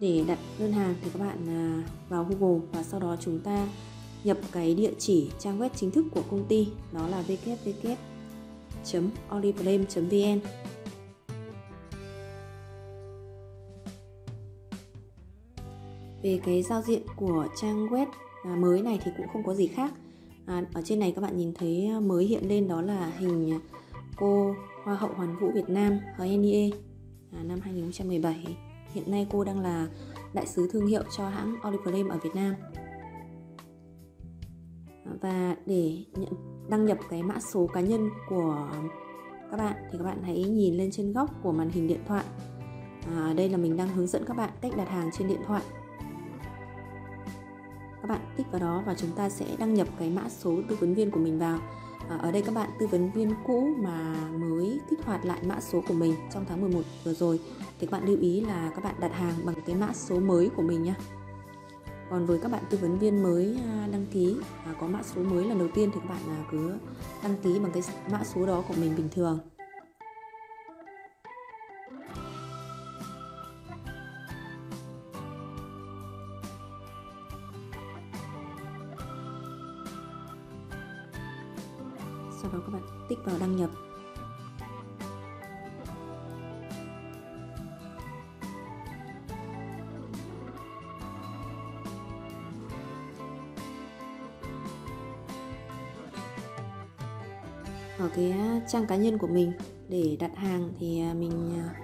để đặt đơn hàng thì các bạn à, vào Google và sau đó chúng ta nhập cái địa chỉ trang web chính thức của công ty đó là www.oliplame.vn Về cái giao diện của trang web à, mới này thì cũng không có gì khác à, Ở trên này các bạn nhìn thấy à, mới hiện lên đó là hình cô Hoa hậu Hoàn vũ Việt Nam HNE à, năm 2017 Hiện nay cô đang là đại sứ thương hiệu cho hãng Oriflame ở Việt Nam. À, và để nhận, đăng nhập cái mã số cá nhân của các bạn thì các bạn hãy nhìn lên trên góc của màn hình điện thoại. À, đây là mình đang hướng dẫn các bạn cách đặt hàng trên điện thoại. Các bạn tích vào đó và chúng ta sẽ đăng nhập cái mã số tư vấn viên của mình vào Ờ, ở đây các bạn tư vấn viên cũ mà mới kích hoạt lại mã số của mình trong tháng 11 vừa rồi thì các bạn lưu ý là các bạn đặt hàng bằng cái mã số mới của mình nhé còn với các bạn tư vấn viên mới à, đăng ký à, có mã số mới lần đầu tiên thì các bạn à, cứ đăng ký bằng cái mã số đó của mình bình thường ở cái à, trang cá nhân của mình để đặt hàng thì à, mình à,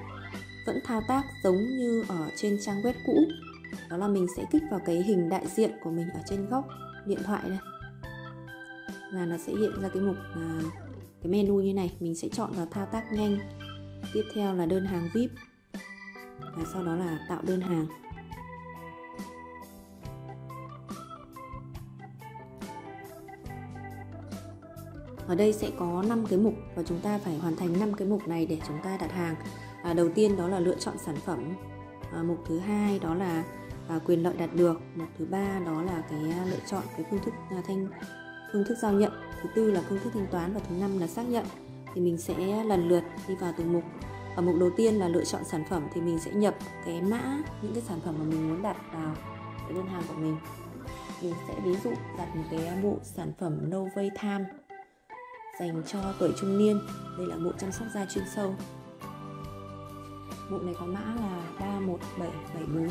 vẫn thao tác giống như ở trên trang web cũ đó là mình sẽ kích vào cái hình đại diện của mình ở trên góc điện thoại này và nó sẽ hiện ra cái mục cái menu như này mình sẽ chọn vào thao tác nhanh tiếp theo là đơn hàng vip và sau đó là tạo đơn hàng ở đây sẽ có 5 cái mục và chúng ta phải hoàn thành 5 cái mục này để chúng ta đặt hàng à, đầu tiên đó là lựa chọn sản phẩm à, mục thứ hai đó là à, quyền lợi đạt được mục thứ ba đó là cái à, lựa chọn cái phương thức à, thanh phương thức giao nhận thứ tư là phương thức thanh toán và thứ năm là xác nhận thì mình sẽ lần lượt đi vào từng mục ở mục đầu tiên là lựa chọn sản phẩm thì mình sẽ nhập cái mã những cái sản phẩm mà mình muốn đặt vào cái đơn hàng của mình mình sẽ ví dụ đặt một cái bộ sản phẩm Novay Time dành cho tuổi trung niên đây là bộ chăm sóc da chuyên sâu bộ này có mã là 31774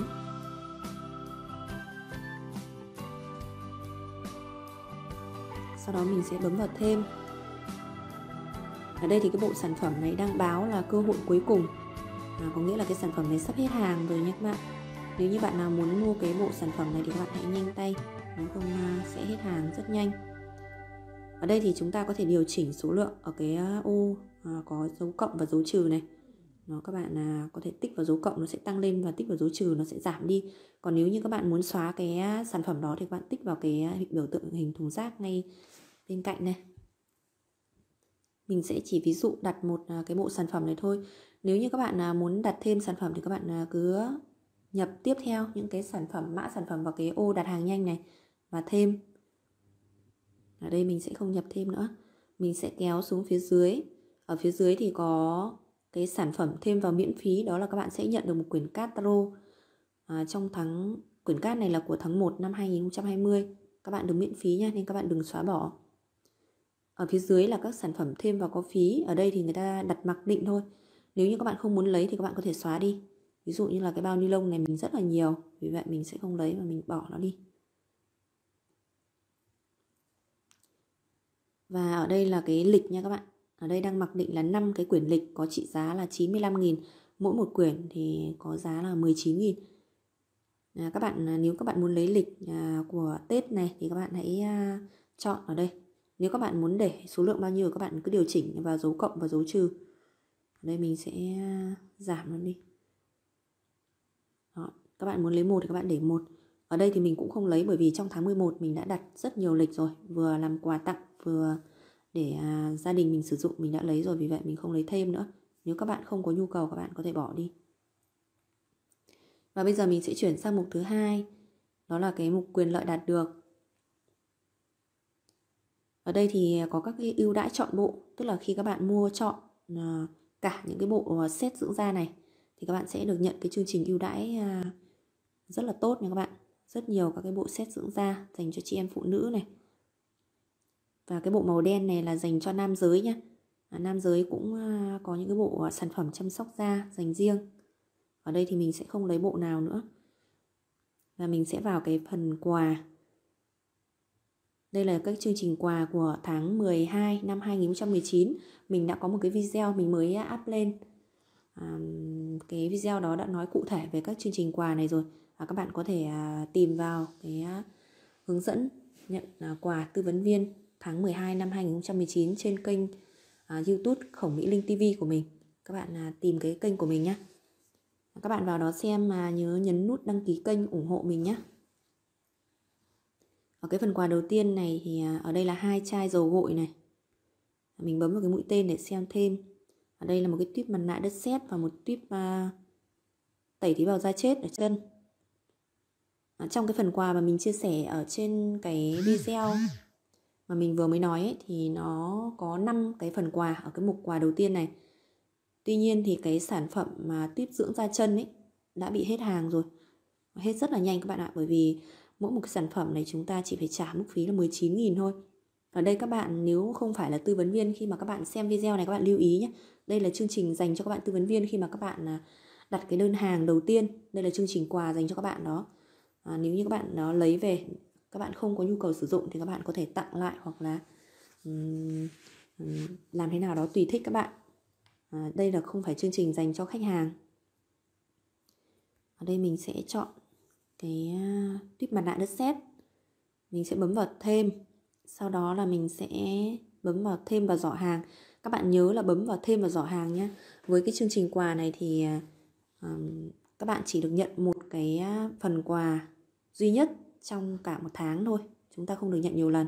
sau đó mình sẽ bấm vào thêm ở đây thì cái bộ sản phẩm này đang báo là cơ hội cuối cùng à, có nghĩa là cái sản phẩm này sắp hết hàng rồi nhé các bạn nếu như bạn nào muốn mua cái bộ sản phẩm này thì các bạn hãy nhanh tay nó không à, sẽ hết hàng rất nhanh ở đây thì chúng ta có thể điều chỉnh số lượng ở cái à, ô à, có dấu cộng và dấu trừ này nó các bạn à, có thể tích vào dấu cộng nó sẽ tăng lên và tích vào dấu trừ nó sẽ giảm đi còn nếu như các bạn muốn xóa cái sản phẩm đó thì các bạn tích vào cái biểu tượng hình thùng rác ngay bên cạnh này mình sẽ chỉ ví dụ đặt một cái bộ sản phẩm này thôi nếu như các bạn muốn đặt thêm sản phẩm thì các bạn cứ nhập tiếp theo những cái sản phẩm mã sản phẩm vào cái ô đặt hàng nhanh này và thêm ở đây mình sẽ không nhập thêm nữa mình sẽ kéo xuống phía dưới ở phía dưới thì có cái sản phẩm thêm vào miễn phí đó là các bạn sẽ nhận được một quyển cát tarot à, trong tháng quyển cát này là của tháng 1 năm 2020 các bạn được miễn phí nha nên các bạn đừng xóa bỏ ở phía dưới là các sản phẩm thêm vào có phí ở đây thì người ta đặt mặc định thôi nếu như các bạn không muốn lấy thì các bạn có thể xóa đi ví dụ như là cái bao ni lông này mình rất là nhiều vì vậy mình sẽ không lấy và mình bỏ nó đi Và ở đây là cái lịch nha các bạn Ở đây đang mặc định là 5 cái quyển lịch có trị giá là 95.000 Mỗi một quyển thì có giá là 19.000 à, Các bạn à, nếu các bạn muốn lấy lịch à, của Tết này thì các bạn hãy à, chọn ở đây Nếu các bạn muốn để số lượng bao nhiêu các bạn cứ điều chỉnh vào dấu cộng và dấu trừ Ở đây mình sẽ à, giảm nó đi Đó. Các bạn muốn lấy một thì các bạn để một ở đây thì mình cũng không lấy bởi vì trong tháng 11 mình đã đặt rất nhiều lịch rồi, vừa làm quà tặng vừa để à, gia đình mình sử dụng mình đã lấy rồi vì vậy mình không lấy thêm nữa. Nếu các bạn không có nhu cầu các bạn có thể bỏ đi. Và bây giờ mình sẽ chuyển sang mục thứ hai, đó là cái mục quyền lợi đạt được. Ở đây thì có các cái ưu đãi chọn bộ, tức là khi các bạn mua chọn à, cả những cái bộ à, set dưỡng da này thì các bạn sẽ được nhận cái chương trình ưu đãi à, rất là tốt nha các bạn rất nhiều các cái bộ set dưỡng da dành cho chị em phụ nữ này và cái bộ màu đen này là dành cho nam giới nha à, nam giới cũng à, có những cái bộ à, sản phẩm chăm sóc da dành riêng ở đây thì mình sẽ không lấy bộ nào nữa và mình sẽ vào cái phần quà đây là các chương trình quà của tháng 12 năm 2019 Mình đã có một cái video mình mới à, up lên à, Cái video đó đã nói cụ thể về các chương trình quà này rồi và ờ, các bạn có thể à, tìm vào cái hướng dẫn nhận à, quà tư vấn viên tháng 12 năm 2019 trên kênh à, YouTube Khổng Mỹ Linh TV của mình. Các bạn tìm cái kênh của mình nhé. Các bạn vào đó xem mà nhớ nhấn nút đăng ký kênh ủng hộ mình nhé. Ở cái phần quà đầu tiên này thì ở đây là hai chai dầu gội này. Mình bấm vào cái mũi tên để xem thêm. Ở đây là một cái tuyếp mặt nạ đất sét và một tuyếp uh, tẩy tế bào da chết ở chân. Ờ, trong cái phần quà mà mình chia sẻ ở trên cái video mà mình vừa mới nói ấy, thì nó có 5 cái phần quà ở cái mục quà đầu tiên này tuy nhiên thì cái sản phẩm mà tuyết dưỡng da chân ấy đã bị hết hàng rồi hết rất là nhanh các bạn ạ bởi vì mỗi một cái sản phẩm này chúng ta chỉ phải trả mức phí là 19.000 thôi ở đây các bạn nếu không phải là tư vấn viên khi mà các bạn xem video này các bạn lưu ý nhé đây là chương trình dành cho các bạn tư vấn viên khi mà các bạn à, đặt cái đơn hàng đầu tiên đây là chương trình quà dành cho các bạn đó à, nếu như các bạn nó lấy về các bạn không có nhu cầu sử dụng thì các bạn có thể tặng lại hoặc là um, làm thế nào đó tùy thích các bạn à, đây là không phải chương trình dành cho khách hàng ở đây mình sẽ chọn cái ờ, tuyếp mặt nạ đất sét mình sẽ bấm vào thêm sau đó là mình sẽ bấm vào thêm vào giỏ hàng các bạn nhớ là bấm vào thêm vào giỏ hàng nhé với cái chương trình quà này thì um, các bạn chỉ được nhận một cái à, phần quà duy nhất trong cả một tháng thôi chúng ta không được nhận nhiều lần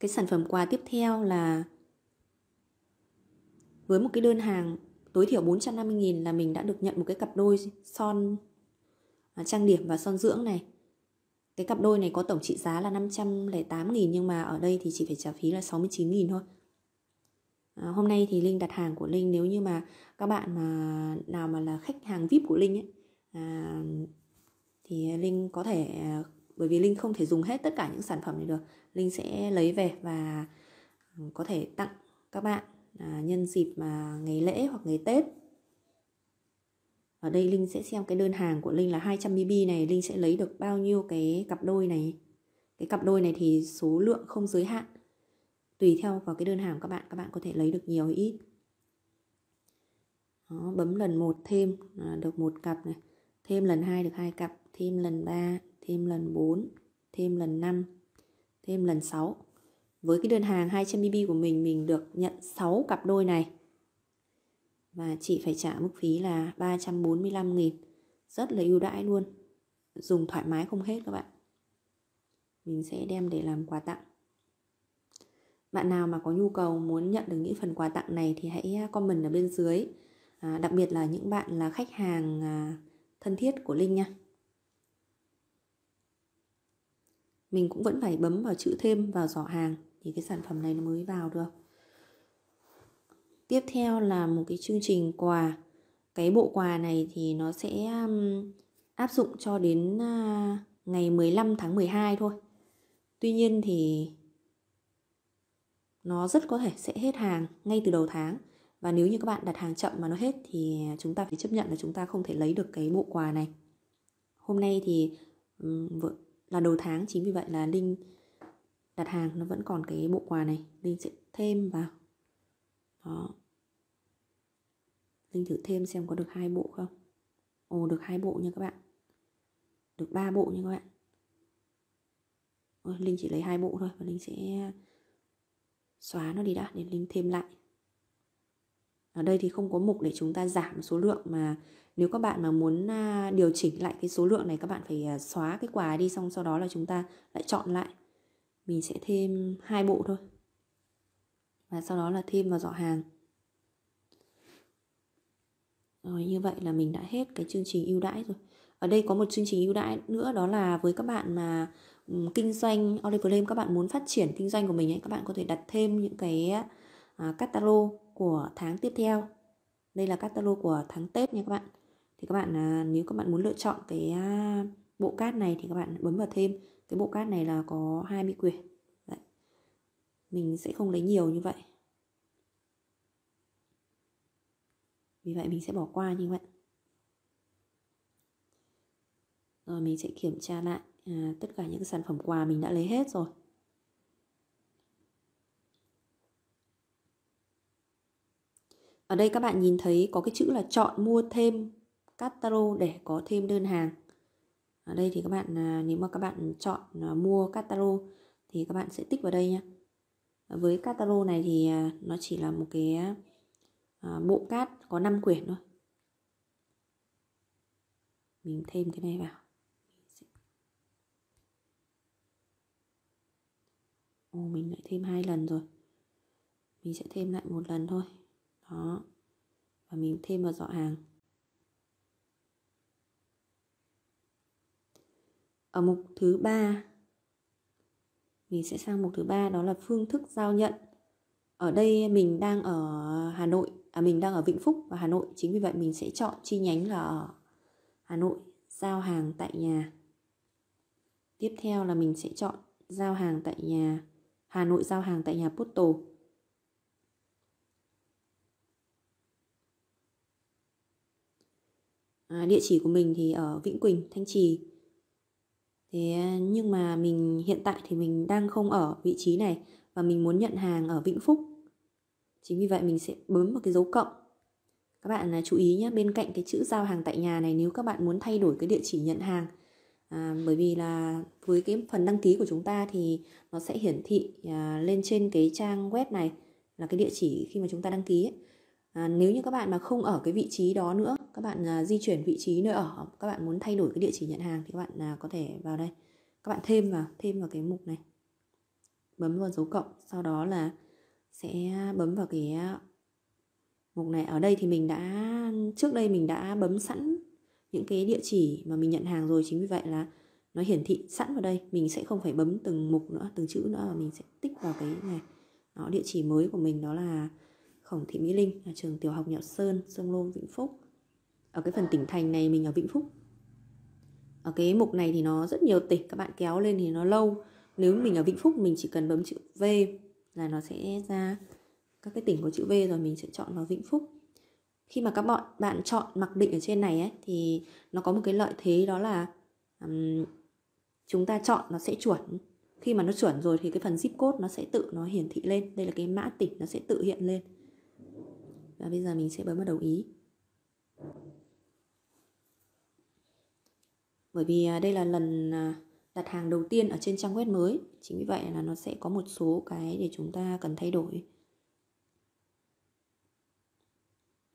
cái sản phẩm quà tiếp theo là với một cái đơn hàng tối thiểu 450.000 là mình đã được nhận một cái cặp đôi son à, trang điểm và son dưỡng này cái cặp đôi này có tổng trị giá là 508.000 nhưng mà ở đây thì chỉ phải trả phí là 69.000 thôi Ờ, hôm nay thì linh đặt hàng của linh nếu như mà các bạn mà nào mà là khách hàng vip của linh ấy à, thì linh có thể à, bởi vì linh không thể dùng hết tất cả những sản phẩm này được linh sẽ lấy về và ừ, có thể tặng các bạn à, nhân dịp mà ngày lễ hoặc ngày tết ở đây Linh sẽ xem cái đơn hàng của Linh là 200mb này Linh sẽ lấy được bao nhiêu cái cặp đôi này Cái cặp đôi này thì số lượng không giới hạn tùy theo vào cái đơn hàng của các bạn các bạn có thể lấy được nhiều hay ít đó, bấm lần một thêm à, được một cặp này thêm lần hai được hai cặp thêm lần 3 thêm lần 4 thêm lần 5 thêm lần 6 với cái đơn hàng 200 BB của mình mình được nhận 6 cặp đôi này và chị phải trả mức phí là 345.000 rất là ưu đãi luôn dùng thoải mái không hết các bạn mình sẽ đem để làm quà tặng bạn nào mà có nhu cầu muốn nhận được những phần quà tặng này thì hãy comment ở bên dưới à, đặc biệt là những bạn là khách hàng à, thân thiết của linh nha mình cũng vẫn phải bấm vào chữ thêm vào giỏ hàng thì cái sản phẩm này nó mới vào được tiếp theo là một cái chương trình quà cái bộ quà này thì nó sẽ áp dụng cho đến ngày 15 tháng 12 thôi tuy nhiên thì nó rất có thể sẽ hết hàng ngay từ đầu tháng và nếu như các bạn đặt hàng chậm mà nó hết thì chúng ta phải chấp nhận là chúng ta không thể lấy được cái bộ quà này hôm nay thì là đầu tháng chính vì vậy là linh đặt hàng nó vẫn còn cái bộ quà này linh sẽ thêm vào đó linh thử thêm xem có được hai bộ không ồ được hai bộ nha các bạn được ba bộ nha các bạn Linh chỉ lấy hai bộ thôi và Linh sẽ xóa nó đi đã để link thêm lại ở đây thì không có mục để chúng ta giảm số lượng mà nếu các bạn mà muốn à, điều chỉnh lại cái số lượng này các bạn phải à, xóa cái quà đi xong sau đó là chúng ta lại chọn lại mình sẽ thêm hai bộ thôi và sau đó là thêm vào giỏ hàng rồi như vậy là mình đã hết cái chương trình ưu đãi rồi ở đây có một chương trình ưu đãi nữa đó là với các bạn mà kinh doanh Oriflame các bạn muốn phát triển kinh doanh của mình ấy các bạn có thể đặt thêm những cái à, catalog của tháng tiếp theo đây là catalog của tháng Tết nha các bạn thì các bạn à, nếu các bạn muốn lựa chọn cái à, bộ cát này thì các bạn bấm vào thêm cái bộ cát này là có 20 quyển Đấy. mình sẽ không lấy nhiều như vậy vì vậy mình sẽ bỏ qua như vậy rồi ờ, mình sẽ kiểm tra lại à, tất cả những sản phẩm quà mình đã lấy hết rồi ở đây các bạn nhìn thấy có cái chữ là chọn mua thêm catalog để có thêm đơn hàng ở đây thì các bạn à, nếu mà các bạn chọn à, mua catalog thì các bạn sẽ tích vào đây nhé với catalog này thì à, nó chỉ là một cái bộ cát có 5 quyển thôi mình thêm cái này vào ô mình lại thêm hai lần rồi mình sẽ thêm lại một lần thôi đó và mình thêm vào dọ hàng ở mục thứ ba mình sẽ sang mục thứ ba đó là phương thức giao nhận ở đây mình đang ở Hà Nội à mình đang ở Vĩnh Phúc và Hà Nội chính vì vậy mình sẽ chọn chi nhánh là ở Hà Nội giao hàng tại nhà tiếp theo là mình sẽ chọn giao hàng tại nhà Hà Nội giao hàng tại nhà Porto. À, địa chỉ của mình thì ở Vĩnh Quỳnh, Thanh Trì. Thế nhưng mà mình hiện tại thì mình đang không ở vị trí này và mình muốn nhận hàng ở Vĩnh Phúc. Chính vì vậy mình sẽ bấm vào cái dấu cộng. Các bạn chú ý nhé, bên cạnh cái chữ giao hàng tại nhà này nếu các bạn muốn thay đổi cái địa chỉ nhận hàng à, bởi vì là với cái phần đăng ký của chúng ta thì nó sẽ hiển thị à, lên trên cái trang web này là cái địa chỉ khi mà chúng ta đăng ký ấy. À, nếu như các bạn mà không ở cái vị trí đó nữa các bạn à, di chuyển vị trí nơi ở các bạn muốn thay đổi cái địa chỉ nhận hàng thì các bạn à, có thể vào đây các bạn thêm vào thêm vào cái mục này bấm vào dấu cộng sau đó là sẽ bấm vào cái à, mục này ở đây thì mình đã trước đây mình đã bấm sẵn những cái địa chỉ mà mình nhận hàng rồi chính vì vậy là nó hiển thị sẵn vào đây mình sẽ không phải bấm từng mục nữa từng chữ nữa mà mình sẽ tích vào cái này đó địa chỉ mới của mình đó là khổng thị mỹ linh là trường tiểu học nhạo sơn sông lô vĩnh phúc ở cái phần tỉnh thành này mình ở vĩnh phúc ở cái mục này thì nó rất nhiều tỉnh các bạn kéo lên thì nó lâu nếu mình ở vĩnh phúc mình chỉ cần bấm chữ v là nó sẽ ra các cái tỉnh có chữ v rồi mình sẽ chọn vào vĩnh phúc khi mà các bạn bạn chọn mặc định ở trên này ấy, thì nó có một cái lợi thế đó là um, chúng ta chọn nó sẽ chuẩn khi mà nó chuẩn rồi thì cái phần zip code nó sẽ tự nó hiển thị lên đây là cái mã tỉnh nó sẽ tự hiện lên và bây giờ mình sẽ bấm vào đồng ý bởi vì à, đây là lần à, đặt hàng đầu tiên ở trên trang web mới chính vì vậy là nó sẽ có một số cái để chúng ta cần thay đổi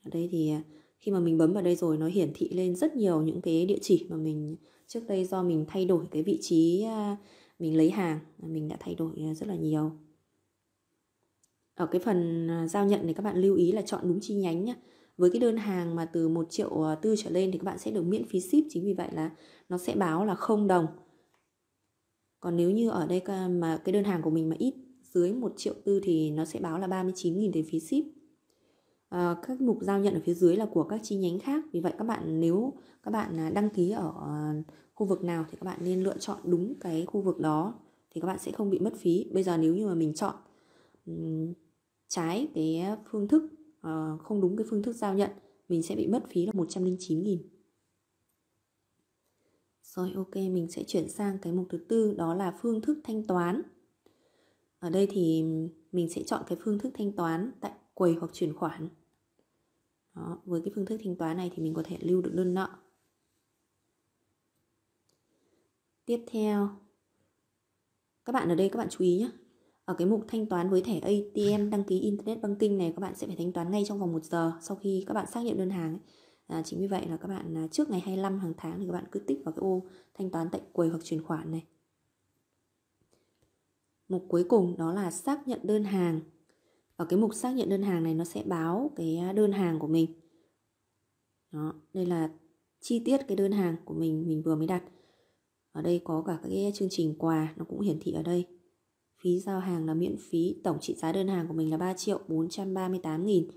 ở đây thì à, khi mà mình bấm vào đây rồi nó hiển thị lên rất nhiều những cái địa chỉ mà mình trước đây do mình thay đổi cái vị trí à, mình lấy hàng mình đã thay đổi à, rất là nhiều ở cái phần giao nhận thì các bạn lưu ý là chọn đúng chi nhánh nhé với cái đơn hàng mà từ 1 triệu tư trở lên thì các bạn sẽ được miễn phí ship chính vì vậy là nó sẽ báo là không đồng còn nếu như ở đây mà cái đơn hàng của mình mà ít dưới 1 triệu tư thì nó sẽ báo là 39.000 tiền phí ship Ờ, các mục giao nhận ở phía dưới là của các chi nhánh khác vì vậy các bạn nếu các bạn à, đăng ký ở ờ, khu vực nào thì các bạn nên lựa chọn đúng cái khu vực đó thì các bạn sẽ không bị mất phí bây giờ nếu như mà mình chọn trái cái phương thức ờ, không đúng cái phương thức giao nhận mình sẽ bị mất phí là 109.000 rồi ok mình sẽ chuyển sang cái mục thứ tư đó là phương thức thanh toán ở đây thì mình sẽ chọn cái phương thức thanh toán tại quầy hoặc chuyển khoản đó, với cái phương thức thanh toán này thì mình có thể lưu được đơn nợ. Tiếp theo, các bạn ở đây các bạn chú ý nhé. Ở cái mục thanh toán với thẻ ATM đăng ký Internet Banking này các bạn sẽ phải thanh toán ngay trong vòng 1 giờ sau khi các bạn xác nhận đơn hàng. À, chính vì vậy là các bạn à, trước ngày 25 hàng tháng thì các bạn cứ tích vào cái ô thanh toán tại quầy hoặc chuyển khoản này. Mục cuối cùng đó là xác nhận đơn hàng ở cái mục xác nhận đơn hàng này nó sẽ báo cái à, đơn hàng của mình đó đây là chi tiết cái đơn hàng của mình mình vừa mới đặt ở đây có cả cái chương trình quà nó cũng hiển thị ở đây phí giao hàng là miễn phí tổng trị giá đơn hàng của mình là 3 triệu 438 nghìn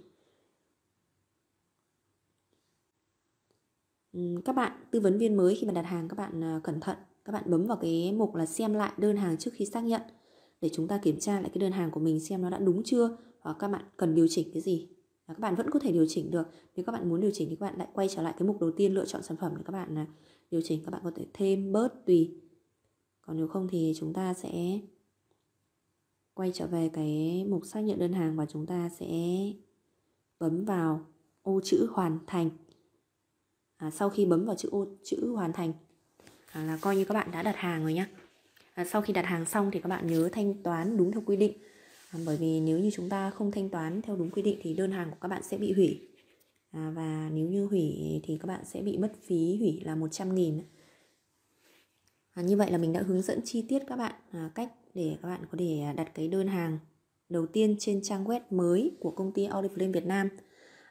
các bạn tư vấn viên mới khi mà đặt hàng các bạn à, cẩn thận các bạn bấm vào cái mục là xem lại đơn hàng trước khi xác nhận để chúng ta kiểm tra lại cái đơn hàng của mình xem nó đã đúng chưa hoặc các bạn cần điều chỉnh cái gì và các bạn vẫn có thể điều chỉnh được nếu các bạn muốn điều chỉnh thì các bạn lại quay trở lại cái mục đầu tiên lựa chọn sản phẩm để các bạn là điều chỉnh các bạn có thể thêm bớt tùy còn nếu không thì chúng ta sẽ quay trở về cái mục xác nhận đơn hàng và chúng ta sẽ bấm vào ô chữ hoàn thành à, sau khi bấm vào chữ ô chữ hoàn thành à, là coi như các bạn đã đặt hàng rồi nhé sau khi đặt hàng xong thì các bạn nhớ thanh toán đúng theo quy định à, bởi vì nếu như chúng ta không thanh toán theo đúng quy định thì đơn hàng của các bạn sẽ bị hủy à, và nếu như hủy thì các bạn sẽ bị mất phí hủy là 100 nghìn à, như vậy là mình đã hướng dẫn chi tiết các bạn à, cách để các bạn có thể à, đặt cái đơn hàng đầu tiên trên trang web mới của công ty Oriflame Việt Nam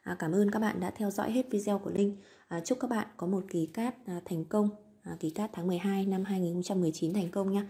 à, cảm ơn các bạn đã theo dõi hết video của Linh à, chúc các bạn có một kỳ cát à, thành công à, ký kết tháng 12 năm 2019 thành công nha